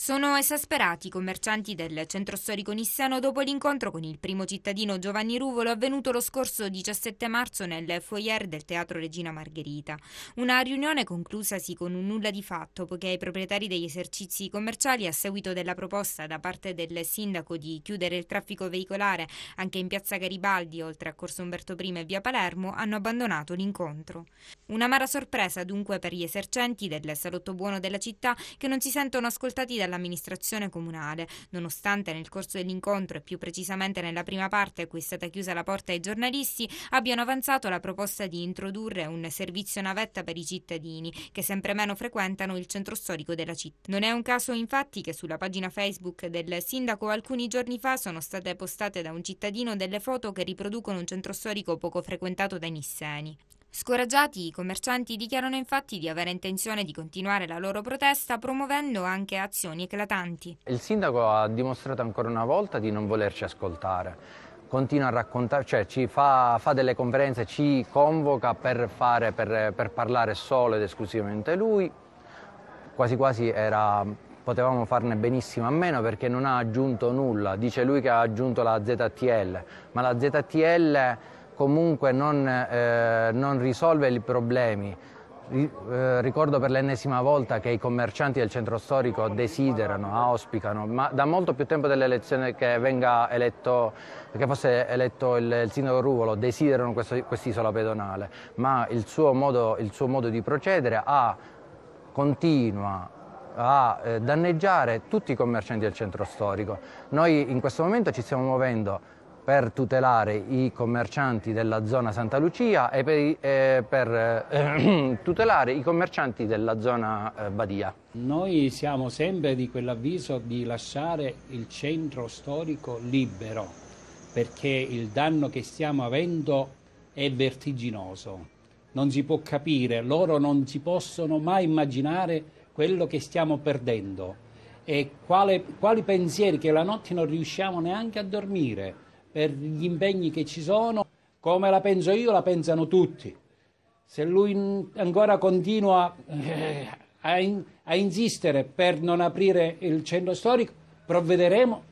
Sono esasperati i commercianti del centro storico nissano dopo l'incontro con il primo cittadino Giovanni Ruvolo avvenuto lo scorso 17 marzo nel foyer del Teatro Regina Margherita. Una riunione conclusasi con un nulla di fatto, poiché i proprietari degli esercizi commerciali, a seguito della proposta da parte del sindaco di chiudere il traffico veicolare anche in piazza Garibaldi, oltre a Corso Umberto I e via Palermo, hanno abbandonato l'incontro. Una Un'amara sorpresa dunque per gli esercenti del salotto buono della città che non si sentono ascoltati dal dall'amministrazione comunale. Nonostante nel corso dell'incontro e più precisamente nella prima parte a cui è stata chiusa la porta ai giornalisti, abbiano avanzato la proposta di introdurre un servizio navetta per i cittadini che sempre meno frequentano il centro storico della città. Non è un caso infatti che sulla pagina Facebook del sindaco alcuni giorni fa sono state postate da un cittadino delle foto che riproducono un centro storico poco frequentato dai nisseni. Scoraggiati, i commercianti dichiarano infatti di avere intenzione di continuare la loro protesta promuovendo anche azioni eclatanti. Il sindaco ha dimostrato ancora una volta di non volerci ascoltare continua a raccontare, cioè ci fa, fa, delle conferenze, ci convoca per, fare, per, per, parlare solo ed esclusivamente lui, quasi quasi era, potevamo farne benissimo a meno perché non ha aggiunto nulla, dice lui che ha aggiunto la ZTL, ma la ZTL comunque non, eh, non risolve i problemi. Eh, ricordo per l'ennesima volta che i commercianti del centro storico desiderano, auspicano, ma da molto più tempo dell'elezione che, che, fosse eletto il, il sindaco Ruvolo, desiderano quest'isola pedonale, ma il suo, modo, il suo modo di procedere ha, continua a eh, danneggiare tutti i commercianti del centro storico. Noi in questo momento ci stiamo muovendo per tutelare i commercianti della zona Santa Lucia e per, eh, per eh, tutelare i commercianti della zona eh, Badia. Noi siamo sempre di quell'avviso di lasciare il centro storico libero perché il danno che stiamo avendo è vertiginoso. Non si può capire, loro non si possono mai immaginare quello che stiamo perdendo e quale, quali pensieri che la notte non riusciamo neanche a dormire per gli impegni che ci sono. Come la penso io, la pensano tutti. Se lui ancora continua eh, a, in, a insistere per non aprire il centro storico, provvederemo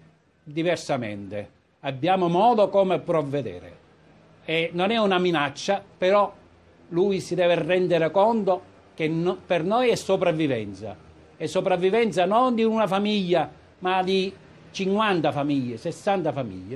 diversamente. Abbiamo modo come provvedere. E non è una minaccia, però lui si deve rendere conto che no, per noi è sopravvivenza. È sopravvivenza non di una famiglia, ma di 50 famiglie, 60 famiglie.